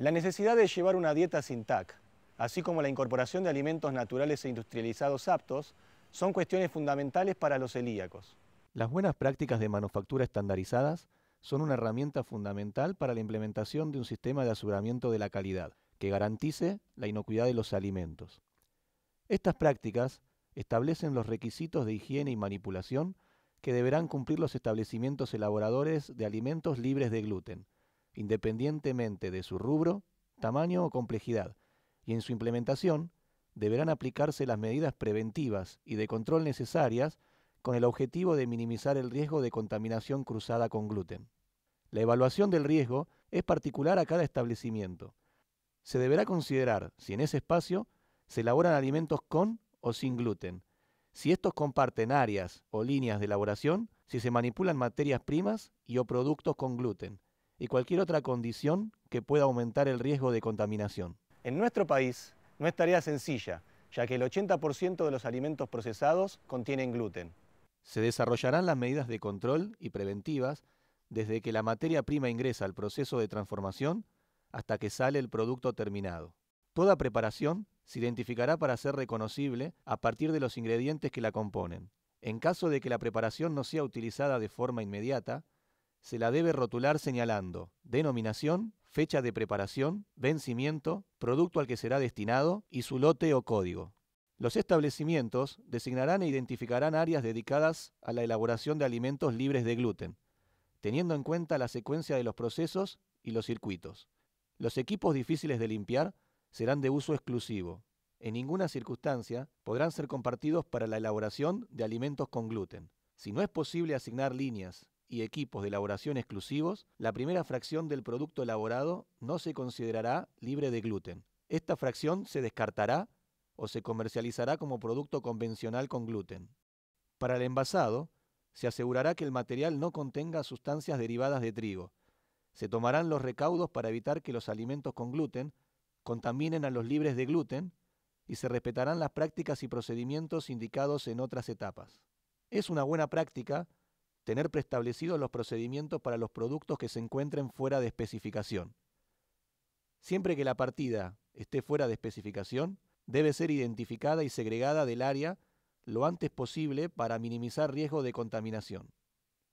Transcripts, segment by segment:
La necesidad de llevar una dieta sin TAC, así como la incorporación de alimentos naturales e industrializados aptos, son cuestiones fundamentales para los celíacos. Las buenas prácticas de manufactura estandarizadas son una herramienta fundamental para la implementación de un sistema de aseguramiento de la calidad que garantice la inocuidad de los alimentos. Estas prácticas establecen los requisitos de higiene y manipulación que deberán cumplir los establecimientos elaboradores de alimentos libres de gluten, independientemente de su rubro, tamaño o complejidad, y en su implementación deberán aplicarse las medidas preventivas y de control necesarias con el objetivo de minimizar el riesgo de contaminación cruzada con gluten. La evaluación del riesgo es particular a cada establecimiento. Se deberá considerar si en ese espacio se elaboran alimentos con o sin gluten, si estos comparten áreas o líneas de elaboración, si se manipulan materias primas y o productos con gluten, y cualquier otra condición que pueda aumentar el riesgo de contaminación. En nuestro país no es tarea sencilla, ya que el 80% de los alimentos procesados contienen gluten. Se desarrollarán las medidas de control y preventivas desde que la materia prima ingresa al proceso de transformación hasta que sale el producto terminado. Toda preparación se identificará para ser reconocible a partir de los ingredientes que la componen. En caso de que la preparación no sea utilizada de forma inmediata, se la debe rotular señalando denominación, fecha de preparación, vencimiento, producto al que será destinado y su lote o código. Los establecimientos designarán e identificarán áreas dedicadas a la elaboración de alimentos libres de gluten, teniendo en cuenta la secuencia de los procesos y los circuitos. Los equipos difíciles de limpiar serán de uso exclusivo. En ninguna circunstancia podrán ser compartidos para la elaboración de alimentos con gluten. Si no es posible asignar líneas y equipos de elaboración exclusivos, la primera fracción del producto elaborado no se considerará libre de gluten. Esta fracción se descartará o se comercializará como producto convencional con gluten. Para el envasado, se asegurará que el material no contenga sustancias derivadas de trigo. Se tomarán los recaudos para evitar que los alimentos con gluten contaminen a los libres de gluten y se respetarán las prácticas y procedimientos indicados en otras etapas. Es una buena práctica tener preestablecidos los procedimientos para los productos que se encuentren fuera de especificación. Siempre que la partida esté fuera de especificación, debe ser identificada y segregada del área lo antes posible para minimizar riesgo de contaminación.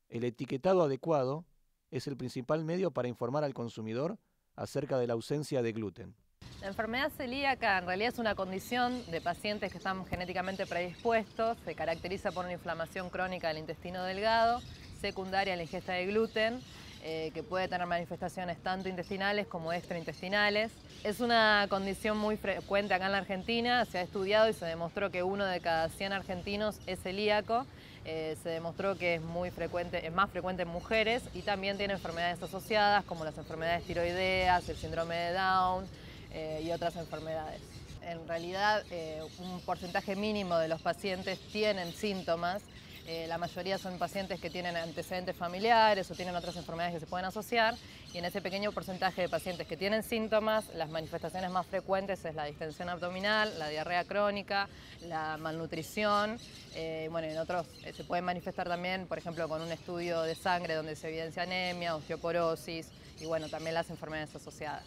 El etiquetado adecuado es el principal medio para informar al consumidor acerca de la ausencia de gluten. La enfermedad celíaca en realidad es una condición de pacientes que están genéticamente predispuestos, se caracteriza por una inflamación crónica del intestino delgado, secundaria a la ingesta de gluten, eh, que puede tener manifestaciones tanto intestinales como extraintestinales. Es una condición muy frecuente acá en la Argentina, se ha estudiado y se demostró que uno de cada 100 argentinos es celíaco, eh, se demostró que es, muy frecuente, es más frecuente en mujeres y también tiene enfermedades asociadas como las enfermedades tiroideas, el síndrome de Down, eh, y otras enfermedades. En realidad, eh, un porcentaje mínimo de los pacientes tienen síntomas. Eh, la mayoría son pacientes que tienen antecedentes familiares o tienen otras enfermedades que se pueden asociar. Y en ese pequeño porcentaje de pacientes que tienen síntomas, las manifestaciones más frecuentes es la distensión abdominal, la diarrea crónica, la malnutrición. Y bueno, en otros se pueden manifestar también, por ejemplo, con un estudio de sangre donde se evidencia anemia, osteoporosis y bueno, también las enfermedades asociadas.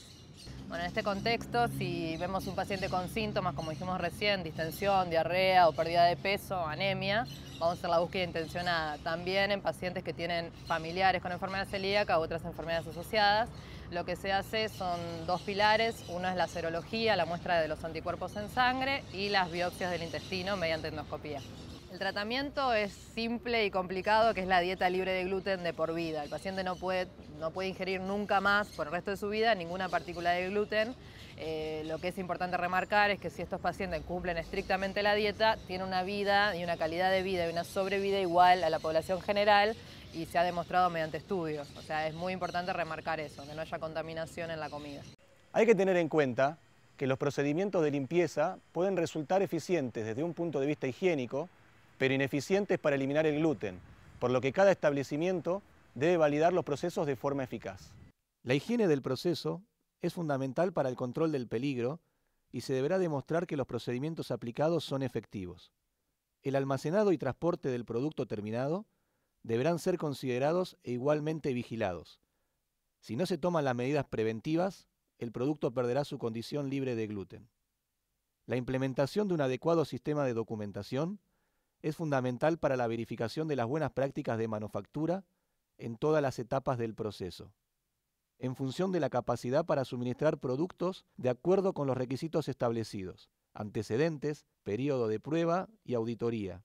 Bueno, en este contexto, si vemos un paciente con síntomas, como dijimos recién, distensión, diarrea o pérdida de peso, anemia, vamos a hacer la búsqueda intencionada. También en pacientes que tienen familiares con enfermedad celíaca u otras enfermedades asociadas, lo que se hace son dos pilares. Uno es la serología, la muestra de los anticuerpos en sangre, y las biopsias del intestino mediante endoscopía. El tratamiento es simple y complicado, que es la dieta libre de gluten de por vida. El paciente no puede, no puede ingerir nunca más por el resto de su vida ninguna partícula de gluten. Eh, lo que es importante remarcar es que si estos pacientes cumplen estrictamente la dieta, tienen una vida y una calidad de vida y una sobrevida igual a la población general y se ha demostrado mediante estudios. O sea, es muy importante remarcar eso, que no haya contaminación en la comida. Hay que tener en cuenta que los procedimientos de limpieza pueden resultar eficientes desde un punto de vista higiénico, pero ineficientes para eliminar el gluten, por lo que cada establecimiento debe validar los procesos de forma eficaz. La higiene del proceso es fundamental para el control del peligro y se deberá demostrar que los procedimientos aplicados son efectivos. El almacenado y transporte del producto terminado deberán ser considerados e igualmente vigilados. Si no se toman las medidas preventivas, el producto perderá su condición libre de gluten. La implementación de un adecuado sistema de documentación es fundamental para la verificación de las buenas prácticas de manufactura en todas las etapas del proceso, en función de la capacidad para suministrar productos de acuerdo con los requisitos establecidos, antecedentes, periodo de prueba y auditoría.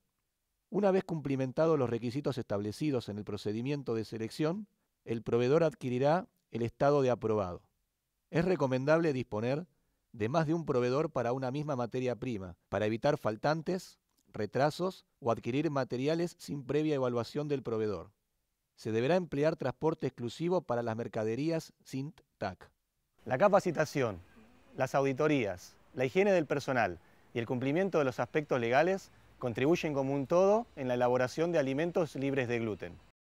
Una vez cumplimentados los requisitos establecidos en el procedimiento de selección, el proveedor adquirirá el estado de aprobado. Es recomendable disponer de más de un proveedor para una misma materia prima, para evitar faltantes retrasos o adquirir materiales sin previa evaluación del proveedor. Se deberá emplear transporte exclusivo para las mercaderías sin TAC. La capacitación, las auditorías, la higiene del personal y el cumplimiento de los aspectos legales contribuyen como un todo en la elaboración de alimentos libres de gluten.